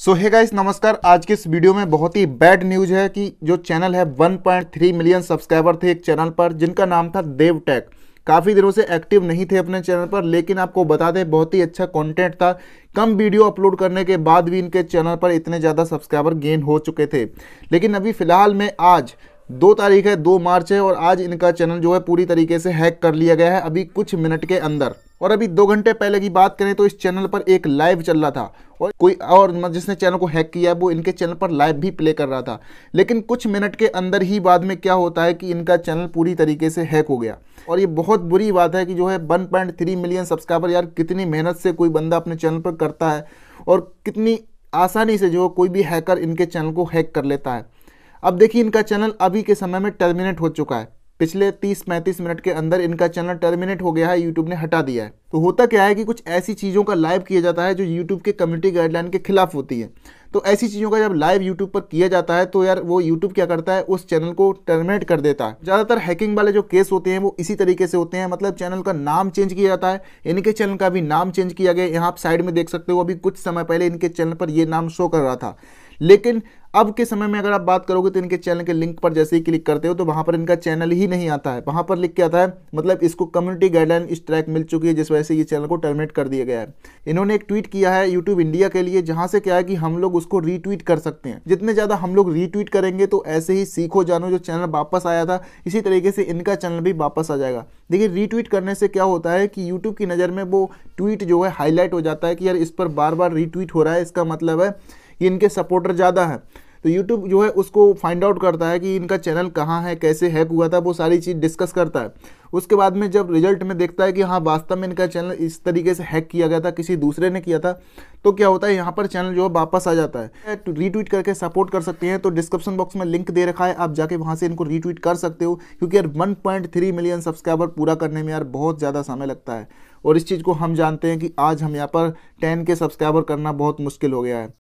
सो है गाइस नमस्कार आज के इस वीडियो में बहुत ही बैड न्यूज है कि जो चैनल है 1.3 मिलियन सब्सक्राइबर थे एक चैनल पर जिनका नाम था देवटेक काफ़ी दिनों से एक्टिव नहीं थे अपने चैनल पर लेकिन आपको बता दें बहुत ही अच्छा कंटेंट था कम वीडियो अपलोड करने के बाद भी इनके चैनल पर इतने ज़्यादा सब्सक्राइबर गेन हो चुके थे लेकिन अभी फ़िलहाल में आज दो तारीख है दो मार्च है और आज इनका चैनल जो है पूरी तरीके से हैक कर लिया गया है अभी कुछ मिनट के अंदर और अभी दो घंटे पहले की बात करें तो इस चैनल पर एक लाइव चल रहा था और कोई और जिसने चैनल को हैक किया है वो इनके चैनल पर लाइव भी प्ले कर रहा था लेकिन कुछ मिनट के अंदर ही बाद में क्या होता है कि इनका चैनल पूरी तरीके से हैक हो गया और ये बहुत बुरी बात है कि जो है वन मिलियन सब्सक्राइबर यार कितनी मेहनत से कोई बंदा अपने चैनल पर करता है और कितनी आसानी से जो कोई भी हैकर इनके चैनल को हैक कर लेता है अब देखिए इनका चैनल अभी के समय में टर्मिनेट हो चुका है पिछले 30-35 मिनट के अंदर इनका चैनल टर्मिनेट हो गया है यूट्यूब ने हटा दिया है तो होता क्या है कि कुछ ऐसी चीज़ों का लाइव किया जाता है जो यूट्यूब के कम्युनिटी गाइडलाइन के खिलाफ होती है तो ऐसी चीज़ों का जब लाइव यूट्यूब पर किया जाता है तो यार वो यूट्यूब क्या करता है उस चैनल को टर्मिनेट कर देता है ज़्यादातर हैकिंग वाले जो केस होते हैं वो इसी तरीके से होते हैं मतलब चैनल का नाम चेंज किया जाता है इनके चैनल का भी नाम चेंज किया गया यहाँ आप साइड में देख सकते हो अभी कुछ समय पहले इनके चैनल पर यह नाम शो कर रहा था लेकिन अब के समय में अगर आप बात करोगे तो इनके चैनल के लिंक पर जैसे ही क्लिक करते हो तो वहाँ पर इनका चैनल ही नहीं आता है वहाँ पर लिख के आता है मतलब इसको कम्युनिटी गाइडलाइन इस ट्रैक मिल चुकी है जिस वजह से ये चैनल को टर्मिनेट कर दिया गया है इन्होंने एक ट्वीट किया है यूट्यूब इंडिया के लिए जहाँ से क्या है कि हम लोग उसको रीट्वीट कर सकते हैं जितने ज़्यादा हम लोग रीट्वीट करेंगे तो ऐसे ही सीखो जानो जो चैनल वापस आया था इसी तरीके से इनका चैनल भी वापस आ जाएगा देखिए रीट्वीट करने से क्या होता है कि यूट्यूब की नज़र में वो ट्वीट जो है हाईलाइट हो जाता है कि यार इस पर बार बार रीट्वीट हो रहा है इसका मतलब है इनके सपोर्टर ज़्यादा हैं तो यूट्यूब जो है उसको फाइंड आउट करता है कि इनका चैनल कहाँ है कैसे हैक हुआ था वो सारी चीज़ डिस्कस करता है उसके बाद में जब रिजल्ट में देखता है कि हाँ वास्तव में इनका चैनल इस तरीके से हैक किया गया था किसी दूसरे ने किया था तो क्या होता है यहाँ पर चैनल जो है वापस आ जाता है रीट्वीट करके सपोर्ट कर सकते हैं तो डिस्क्रिप्शन बॉक्स में लिंक दे रखा है आप जाके वहाँ से इनको रीट्वीट कर सकते हो क्योंकि यार वन मिलियन सब्सक्राइबर पूरा करने में यार बहुत ज़्यादा समय लगता है और इस चीज़ को हम जानते हैं कि आज हम यहाँ पर टेन के सब्सक्राइबर करना बहुत मुश्किल हो गया है